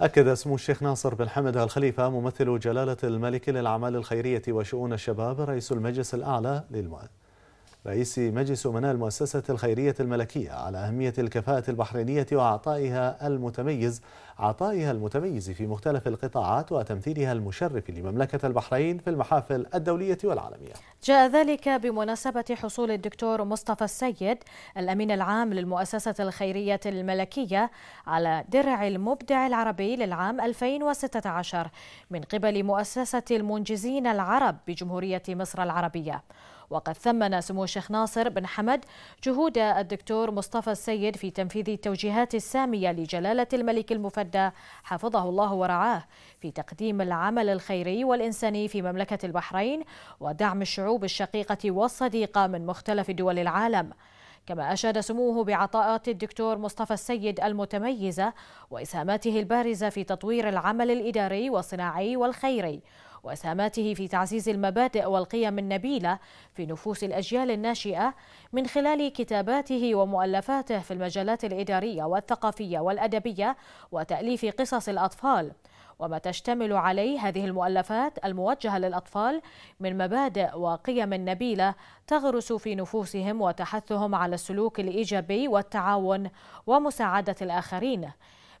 أكد سمو الشيخ ناصر بن حمد الخليفة ممثل جلالة الملك للأعمال الخيرية وشؤون الشباب رئيس المجلس الأعلى للمؤسسة رئيس مجلس أمناء المؤسسة الخيرية الملكية على أهمية الكفاءة البحرينية وعطائها المتميز عطائها المتميز في مختلف القطاعات وتمثيلها المشرف لمملكة البحرين في المحافل الدولية والعالمية جاء ذلك بمناسبة حصول الدكتور مصطفى السيد الأمين العام للمؤسسة الخيرية الملكية على درع المبدع العربي للعام 2016 من قبل مؤسسة المنجزين العرب بجمهورية مصر العربية وقد ثمن سمو الشيخ ناصر بن حمد جهود الدكتور مصطفى السيد في تنفيذ التوجيهات السامية لجلالة الملك المفدى حفظه الله ورعاه في تقديم العمل الخيري والإنساني في مملكة البحرين ودعم الشعوب الشقيقة والصديقة من مختلف دول العالم كما أشاد سموه بعطاءات الدكتور مصطفى السيد المتميزة وإسهاماته البارزة في تطوير العمل الإداري والصناعي والخيري وإسهاماته في تعزيز المبادئ والقيم النبيلة في نفوس الأجيال الناشئة من خلال كتاباته ومؤلفاته في المجالات الإدارية والثقافية والأدبية وتأليف قصص الأطفال وما تشتمل عليه هذه المؤلفات الموجهة للأطفال من مبادئ وقيم نبيلة تغرس في نفوسهم وتحثهم على السلوك الإيجابي والتعاون ومساعدة الآخرين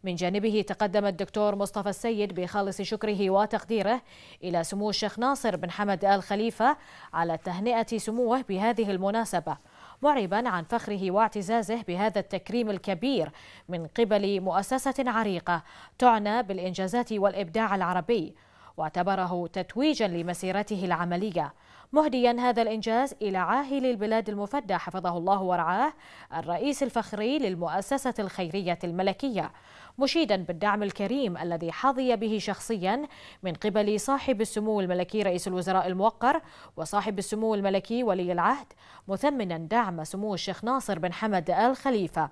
من جانبه تقدم الدكتور مصطفى السيد بخالص شكره وتقديره إلى سمو الشيخ ناصر بن حمد آل خليفة على تهنئة سموه بهذه المناسبة معربا عن فخره واعتزازه بهذا التكريم الكبير من قبل مؤسسة عريقة تعنى بالإنجازات والإبداع العربي واعتبره تتويجا لمسيرته العملية مهديا هذا الإنجاز إلى عاهل البلاد المفدى حفظه الله ورعاه الرئيس الفخري للمؤسسة الخيرية الملكية مشيدا بالدعم الكريم الذي حظي به شخصيا من قبل صاحب السمو الملكي رئيس الوزراء الموقر وصاحب السمو الملكي ولي العهد مثمنا دعم سمو الشيخ ناصر بن حمد آل خليفة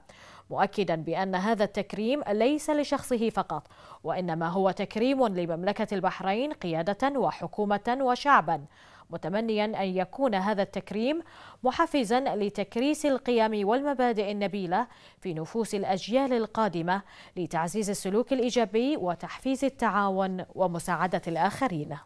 مؤكدا بأن هذا التكريم ليس لشخصه فقط وإنما هو تكريم لمملكة البحرين قيادة وحكومة وشعبا متمنيا أن يكون هذا التكريم محفزا لتكريس القيم والمبادئ النبيلة في نفوس الأجيال القادمة لتعزيز السلوك الإيجابي وتحفيز التعاون ومساعدة الآخرين